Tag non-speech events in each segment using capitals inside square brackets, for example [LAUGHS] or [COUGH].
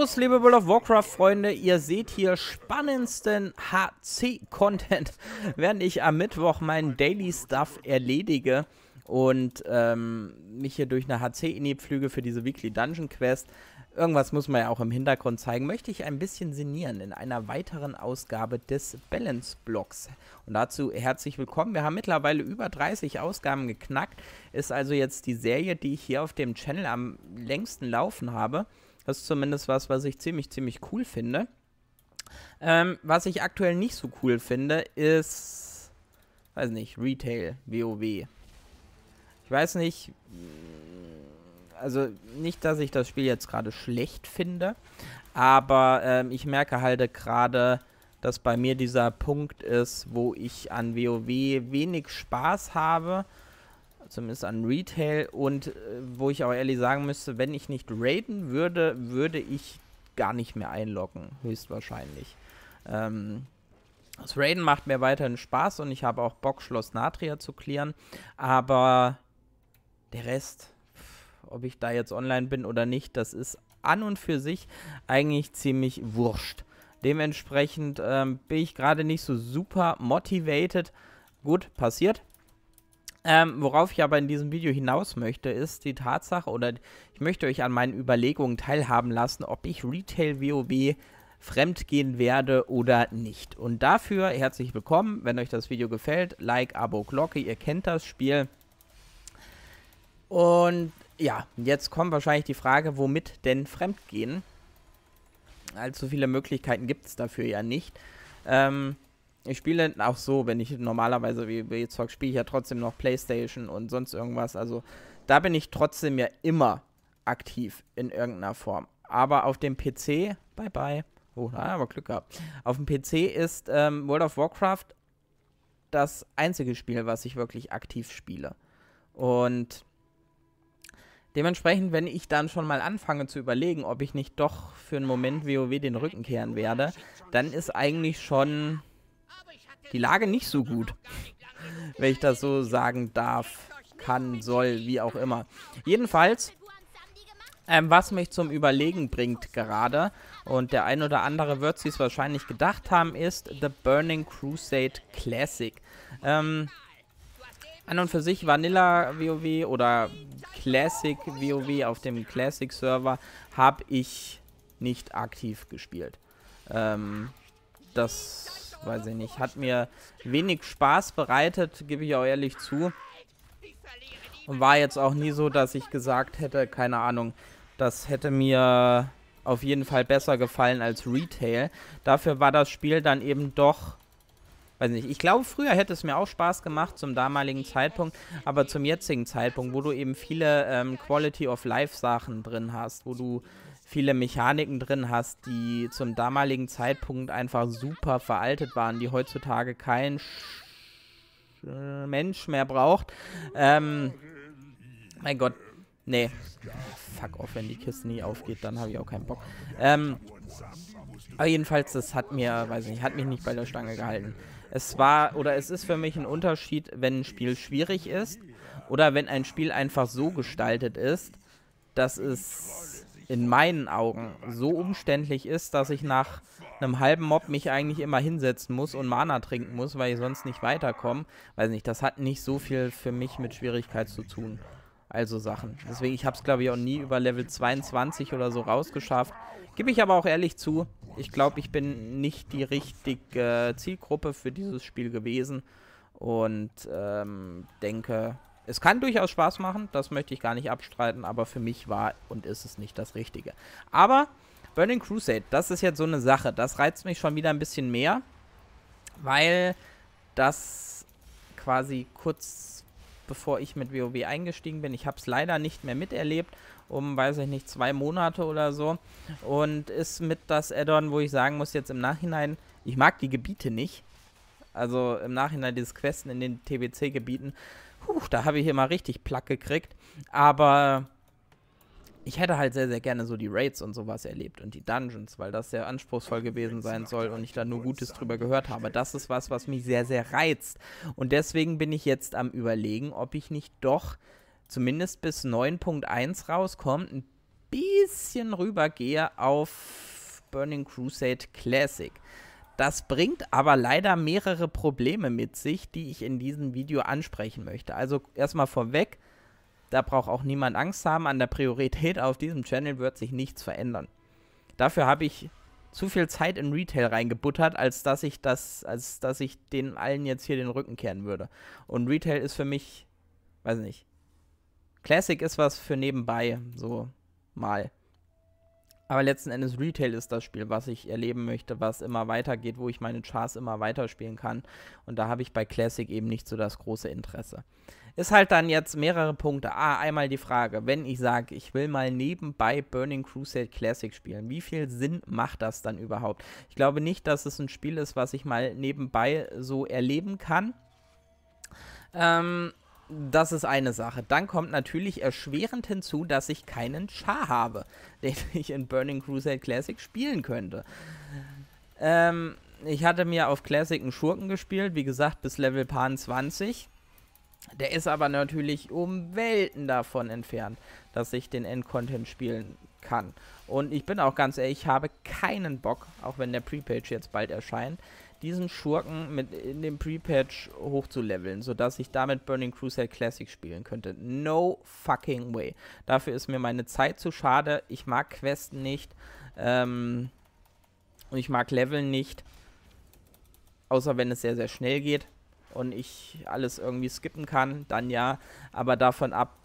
Servus, liebe World of Warcraft-Freunde. Ihr seht hier spannendsten HC-Content, [LAUGHS] während ich am Mittwoch meinen Daily Stuff erledige und ähm, mich hier durch eine HC-Ini pflüge für diese Weekly Dungeon Quest. Irgendwas muss man ja auch im Hintergrund zeigen. Möchte ich ein bisschen sinnieren in einer weiteren Ausgabe des Balance Blocks. Und dazu herzlich willkommen. Wir haben mittlerweile über 30 Ausgaben geknackt. Ist also jetzt die Serie, die ich hier auf dem Channel am längsten laufen habe. Das ist zumindest was, was ich ziemlich, ziemlich cool finde. Ähm, was ich aktuell nicht so cool finde, ist, weiß nicht, Retail, WoW. Ich weiß nicht, mm, also nicht, dass ich das Spiel jetzt gerade schlecht finde, aber ähm, ich merke halt gerade, dass bei mir dieser Punkt ist, wo ich an WoW wenig Spaß habe zumindest an Retail. Und äh, wo ich auch ehrlich sagen müsste, wenn ich nicht raiden würde, würde ich gar nicht mehr einloggen, höchstwahrscheinlich. Ähm, das Raiden macht mir weiterhin Spaß und ich habe auch Bock, Schloss Natria zu klären. Aber der Rest, ob ich da jetzt online bin oder nicht, das ist an und für sich eigentlich ziemlich wurscht. Dementsprechend ähm, bin ich gerade nicht so super motivated. Gut, passiert. Ähm, worauf ich aber in diesem Video hinaus möchte, ist die Tatsache, oder ich möchte euch an meinen Überlegungen teilhaben lassen, ob ich Retail WoW fremdgehen werde oder nicht. Und dafür herzlich willkommen, wenn euch das Video gefällt, Like, Abo, Glocke, ihr kennt das Spiel. Und ja, jetzt kommt wahrscheinlich die Frage, womit denn fremdgehen? Allzu viele Möglichkeiten gibt es dafür ja nicht. Ähm, ich spiele auch so, wenn ich normalerweise wie WoW zocke, spiele ich ja trotzdem noch Playstation und sonst irgendwas. Also da bin ich trotzdem ja immer aktiv in irgendeiner Form. Aber auf dem PC, bye bye. Oh, da haben wir Glück gehabt. Auf dem PC ist ähm, World of Warcraft das einzige Spiel, was ich wirklich aktiv spiele. Und dementsprechend, wenn ich dann schon mal anfange zu überlegen, ob ich nicht doch für einen Moment WoW den Rücken kehren werde, dann ist eigentlich schon die Lage nicht so gut, wenn ich das so sagen darf, kann, soll, wie auch immer. Jedenfalls, ähm, was mich zum Überlegen bringt gerade, und der ein oder andere wird sich wahrscheinlich gedacht haben, ist The Burning Crusade Classic. Ähm, an und für sich Vanilla WoW oder Classic WoW auf dem Classic Server habe ich nicht aktiv gespielt. Ähm, das weiß ich nicht. Hat mir wenig Spaß bereitet, gebe ich auch ehrlich zu. Und war jetzt auch nie so, dass ich gesagt hätte, keine Ahnung, das hätte mir auf jeden Fall besser gefallen als Retail. Dafür war das Spiel dann eben doch weiß nicht, ich glaube, früher hätte es mir auch Spaß gemacht zum damaligen Zeitpunkt, aber zum jetzigen Zeitpunkt, wo du eben viele ähm, Quality of Life Sachen drin hast, wo du viele Mechaniken drin hast, die zum damaligen Zeitpunkt einfach super veraltet waren, die heutzutage kein Sch Mensch mehr braucht. Ähm, mein Gott, nee. Fuck off, wenn die Kiste nie aufgeht, dann habe ich auch keinen Bock. Ähm, aber jedenfalls, das hat mir, weiß nicht, hat mich nicht bei der Stange gehalten. Es war, oder es ist für mich ein Unterschied, wenn ein Spiel schwierig ist oder wenn ein Spiel einfach so gestaltet ist, dass es in meinen Augen so umständlich ist, dass ich nach einem halben Mob mich eigentlich immer hinsetzen muss und Mana trinken muss, weil ich sonst nicht weiterkomme. Weiß nicht, das hat nicht so viel für mich mit Schwierigkeit zu tun. Also Sachen. Deswegen, ich habe es glaube ich auch nie über Level 22 oder so rausgeschafft. Gebe ich aber auch ehrlich zu, ich glaube, ich bin nicht die richtige äh, Zielgruppe für dieses Spiel gewesen. Und ähm, denke, es kann durchaus Spaß machen, das möchte ich gar nicht abstreiten, aber für mich war und ist es nicht das Richtige. Aber Burning Crusade, das ist jetzt so eine Sache, das reizt mich schon wieder ein bisschen mehr, weil das quasi kurz bevor ich mit WoW eingestiegen bin. Ich habe es leider nicht mehr miterlebt, um, weiß ich nicht, zwei Monate oder so. Und ist mit das Addon, wo ich sagen muss, jetzt im Nachhinein, ich mag die Gebiete nicht. Also im Nachhinein dieses Questen in den TBC-Gebieten Huch, da habe ich hier mal richtig Plack gekriegt. Aber ich hätte halt sehr, sehr gerne so die Raids und sowas erlebt und die Dungeons, weil das sehr anspruchsvoll gewesen sein soll und ich da nur Gutes drüber gehört habe. Das ist was, was mich sehr, sehr reizt. Und deswegen bin ich jetzt am Überlegen, ob ich nicht doch zumindest bis 9.1 rauskomme, ein bisschen rübergehe auf Burning Crusade Classic. Das bringt aber leider mehrere Probleme mit sich, die ich in diesem Video ansprechen möchte. Also erstmal vorweg, da braucht auch niemand Angst haben, an der Priorität auf diesem Channel wird sich nichts verändern. Dafür habe ich zu viel Zeit in Retail reingebuttert, als dass ich das, als dass ich den allen jetzt hier den Rücken kehren würde. Und Retail ist für mich, weiß nicht, Classic ist was für nebenbei, so mal. Aber letzten Endes Retail ist das Spiel, was ich erleben möchte, was immer weitergeht, wo ich meine Chars immer weiterspielen kann. Und da habe ich bei Classic eben nicht so das große Interesse. Ist halt dann jetzt mehrere Punkte. Ah, einmal die Frage, wenn ich sage, ich will mal nebenbei Burning Crusade Classic spielen, wie viel Sinn macht das dann überhaupt? Ich glaube nicht, dass es ein Spiel ist, was ich mal nebenbei so erleben kann. Ähm, das ist eine Sache. Dann kommt natürlich erschwerend hinzu, dass ich keinen Char habe, [LAUGHS] den ich in Burning Crusade Classic spielen könnte. Ähm, ich hatte mir auf Classic einen Schurken gespielt, wie gesagt, bis Level Pan 20. Der ist aber natürlich um Welten davon entfernt, dass ich den Endcontent spielen kann. Und ich bin auch ganz ehrlich, ich habe keinen Bock, auch wenn der Prepage jetzt bald erscheint, diesen Schurken mit in dem Pre-Patch hochzuleveln, sodass ich damit Burning Crusade Classic spielen könnte. No fucking way. Dafür ist mir meine Zeit zu schade. Ich mag Quests nicht. Ähm, und ich mag Leveln nicht. Außer wenn es sehr, sehr schnell geht und ich alles irgendwie skippen kann, dann ja. Aber davon ab,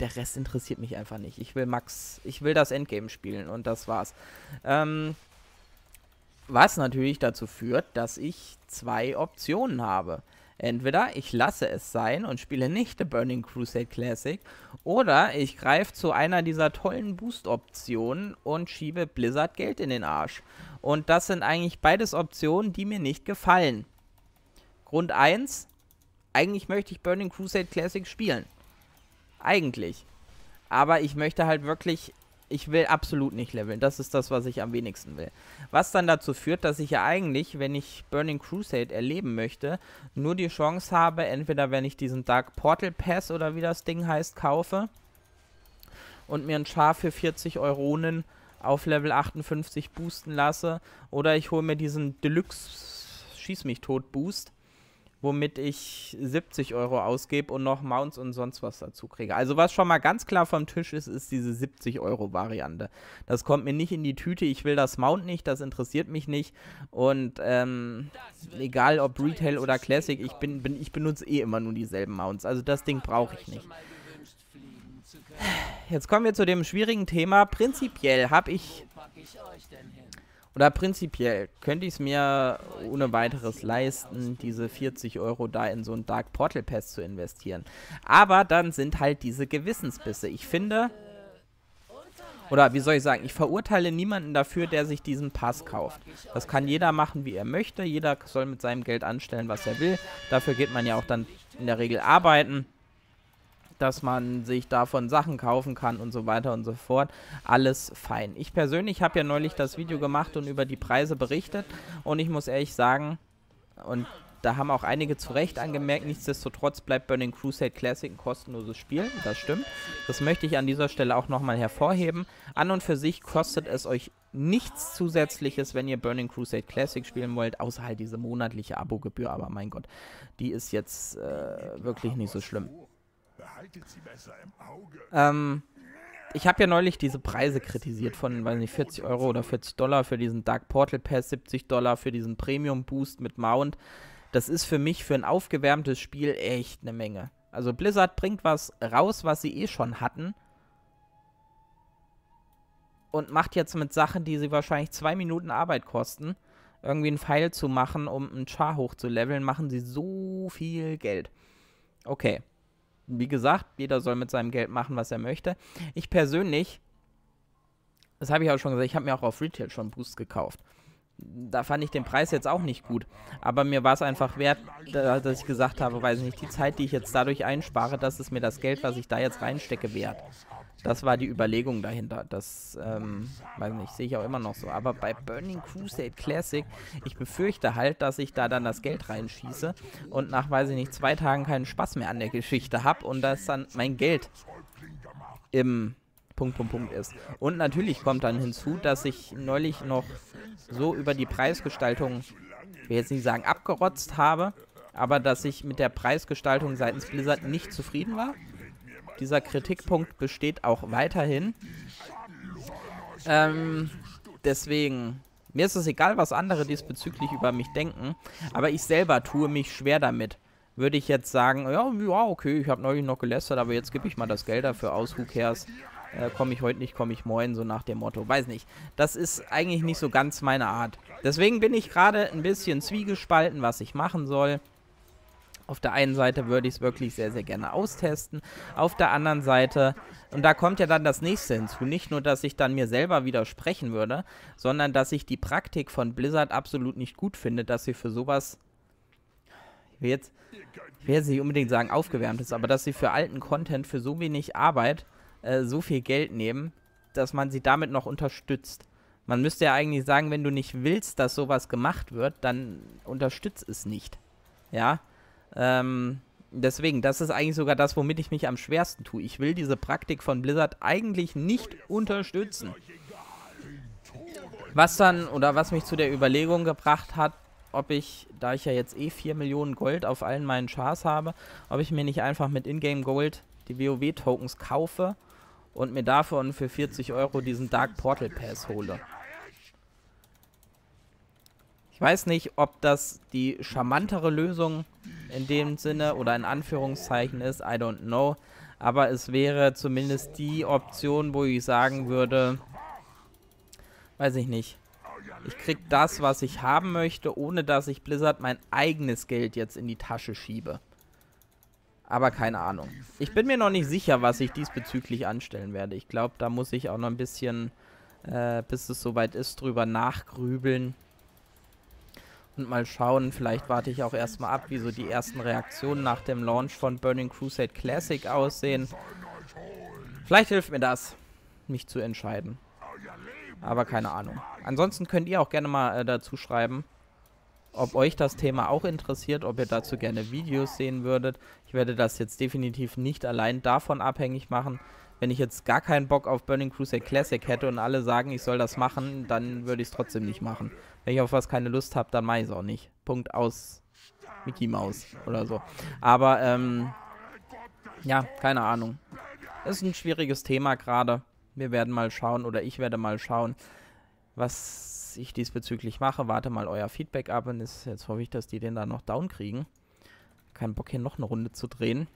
der Rest interessiert mich einfach nicht. Ich will Max, ich will das Endgame spielen und das war's. Ähm, was natürlich dazu führt, dass ich zwei Optionen habe. Entweder ich lasse es sein und spiele nicht The Burning Crusade Classic, oder ich greife zu einer dieser tollen Boost-Optionen und schiebe Blizzard Geld in den Arsch. Und das sind eigentlich beides Optionen, die mir nicht gefallen. Grund 1, eigentlich möchte ich Burning Crusade Classic spielen. Eigentlich. Aber ich möchte halt wirklich ich will absolut nicht leveln. Das ist das, was ich am wenigsten will. Was dann dazu führt, dass ich ja eigentlich, wenn ich Burning Crusade erleben möchte, nur die Chance habe, entweder wenn ich diesen Dark Portal Pass oder wie das Ding heißt, kaufe und mir ein Char für 40 Euronen auf Level 58 boosten lasse oder ich hole mir diesen Deluxe Schieß mich tot Boost womit ich 70 Euro ausgebe und noch Mounts und sonst was dazu kriege. Also was schon mal ganz klar vom Tisch ist, ist diese 70 Euro Variante. Das kommt mir nicht in die Tüte, ich will das Mount nicht, das interessiert mich nicht und ähm, egal ob Retail oder Classic, ich, bin, bin, ich benutze eh immer nur dieselben Mounts, also das Ding brauche ich nicht. Jetzt kommen wir zu dem schwierigen Thema. Prinzipiell habe ich oder prinzipiell könnte ich es mir ohne weiteres leisten, diese 40 Euro da in so einen Dark Portal Pass zu investieren. Aber dann sind halt diese Gewissensbisse. Ich finde, oder wie soll ich sagen, ich verurteile niemanden dafür, der sich diesen Pass kauft. Das kann jeder machen, wie er möchte. Jeder soll mit seinem Geld anstellen, was er will. Dafür geht man ja auch dann in der Regel arbeiten dass man sich davon Sachen kaufen kann und so weiter und so fort. Alles fein. Ich persönlich habe ja neulich das Video gemacht und über die Preise berichtet und ich muss ehrlich sagen, und da haben auch einige zu Recht angemerkt, nichtsdestotrotz bleibt Burning Crusade Classic ein kostenloses Spiel, das stimmt. Das möchte ich an dieser Stelle auch nochmal hervorheben. An und für sich kostet es euch nichts Zusätzliches, wenn ihr Burning Crusade Classic spielen wollt, außer halt diese monatliche Abogebühr. aber mein Gott, die ist jetzt äh, wirklich nicht so schlimm. Ähm, ich habe ja neulich diese Preise kritisiert von, weiß nicht, 40 Euro oder 40 Dollar für diesen Dark Portal Pass, 70 Dollar für diesen Premium Boost mit Mount. Das ist für mich für ein aufgewärmtes Spiel echt eine Menge. Also Blizzard bringt was raus, was sie eh schon hatten. Und macht jetzt mit Sachen, die sie wahrscheinlich zwei Minuten Arbeit kosten, irgendwie einen Pfeil zu machen, um einen Char hochzuleveln, machen sie so viel Geld. Okay wie gesagt, jeder soll mit seinem Geld machen, was er möchte. Ich persönlich, das habe ich auch schon gesagt, ich habe mir auch auf Retail schon Boost gekauft. Da fand ich den Preis jetzt auch nicht gut. Aber mir war es einfach wert, dass ich gesagt habe, weiß nicht, die Zeit, die ich jetzt dadurch einspare, das ist mir das Geld, was ich da jetzt reinstecke, wert. Das war die Überlegung dahinter. Das, ähm, weiß nicht, sehe ich auch immer noch so. Aber bei Burning Crusade Classic, ich befürchte halt, dass ich da dann das Geld reinschieße und nach, weiß ich nicht, zwei Tagen keinen Spaß mehr an der Geschichte habe und dass dann mein Geld im Punkt, Punkt, Punkt ist. Und natürlich kommt dann hinzu, dass ich neulich noch so über die Preisgestaltung, ich will jetzt nicht sagen abgerotzt habe, aber dass ich mit der Preisgestaltung seitens Blizzard nicht zufrieden war dieser Kritikpunkt besteht auch weiterhin. Ähm, deswegen, mir ist es egal, was andere diesbezüglich über mich denken, aber ich selber tue mich schwer damit. Würde ich jetzt sagen, ja, ja okay, ich habe neulich noch gelästert, aber jetzt gebe ich mal das Geld dafür aus, who cares? Äh, komme ich heute nicht, komme ich moin, so nach dem Motto. Weiß nicht. Das ist eigentlich nicht so ganz meine Art. Deswegen bin ich gerade ein bisschen zwiegespalten, was ich machen soll. Auf der einen Seite würde ich es wirklich sehr, sehr gerne austesten. Auf der anderen Seite, und da kommt ja dann das nächste hinzu, nicht nur, dass ich dann mir selber widersprechen würde, sondern dass ich die Praktik von Blizzard absolut nicht gut finde, dass sie für sowas, ich will jetzt, ich will jetzt nicht unbedingt sagen aufgewärmt ist, aber dass sie für alten Content, für so wenig Arbeit äh, so viel Geld nehmen, dass man sie damit noch unterstützt. Man müsste ja eigentlich sagen, wenn du nicht willst, dass sowas gemacht wird, dann unterstützt es nicht. Ja, ähm, deswegen, das ist eigentlich sogar das, womit ich mich am schwersten tue. Ich will diese Praktik von Blizzard eigentlich nicht unterstützen. Was dann, oder was mich zu der Überlegung gebracht hat, ob ich, da ich ja jetzt eh 4 Millionen Gold auf allen meinen Chars habe, ob ich mir nicht einfach mit Ingame Gold die WoW-Tokens kaufe und mir davon für 40 Euro diesen Dark Portal Pass hole. Ich weiß nicht, ob das die charmantere Lösung in dem Sinne oder in Anführungszeichen ist, I don't know. Aber es wäre zumindest die Option, wo ich sagen würde, weiß ich nicht. Ich krieg das, was ich haben möchte, ohne dass ich Blizzard mein eigenes Geld jetzt in die Tasche schiebe. Aber keine Ahnung. Ich bin mir noch nicht sicher, was ich diesbezüglich anstellen werde. Ich glaube, da muss ich auch noch ein bisschen, äh, bis es soweit ist, drüber nachgrübeln und mal schauen, vielleicht warte ich auch erstmal ab, wie so die ersten Reaktionen nach dem Launch von Burning Crusade Classic aussehen. Vielleicht hilft mir das, mich zu entscheiden. Aber keine Ahnung. Ansonsten könnt ihr auch gerne mal äh, dazu schreiben, ob euch das Thema auch interessiert, ob ihr dazu gerne Videos sehen würdet. Ich werde das jetzt definitiv nicht allein davon abhängig machen wenn ich jetzt gar keinen Bock auf Burning Crusade Classic hätte und alle sagen, ich soll das machen, dann würde ich es trotzdem nicht machen. Wenn ich auf was keine Lust habe, dann mache ich es auch nicht. Punkt aus Mickey Mouse oder so. Aber, ähm, ja, keine Ahnung. Ist ein schwieriges Thema gerade. Wir werden mal schauen oder ich werde mal schauen, was ich diesbezüglich mache. Warte mal euer Feedback ab und ist, jetzt hoffe ich, dass die den da noch down kriegen. Kein Bock hier noch eine Runde zu drehen.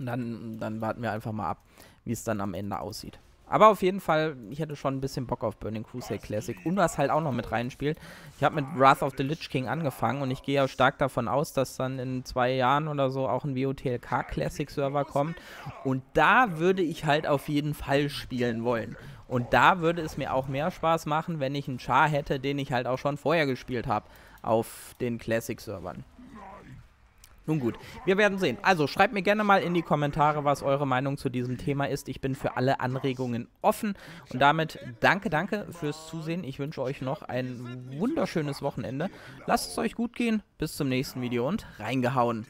Und dann, dann warten wir einfach mal ab, wie es dann am Ende aussieht. Aber auf jeden Fall, ich hätte schon ein bisschen Bock auf Burning Crusade Classic. Und was halt auch noch mit reinspielt, ich habe mit Wrath of the Lich King angefangen und ich gehe ja stark davon aus, dass dann in zwei Jahren oder so auch ein WOTLK Classic Server kommt. Und da würde ich halt auf jeden Fall spielen wollen. Und da würde es mir auch mehr Spaß machen, wenn ich einen Char hätte, den ich halt auch schon vorher gespielt habe auf den Classic Servern. Nun gut, wir werden sehen. Also schreibt mir gerne mal in die Kommentare, was eure Meinung zu diesem Thema ist. Ich bin für alle Anregungen offen. Und damit danke, danke fürs Zusehen. Ich wünsche euch noch ein wunderschönes Wochenende. Lasst es euch gut gehen. Bis zum nächsten Video und reingehauen.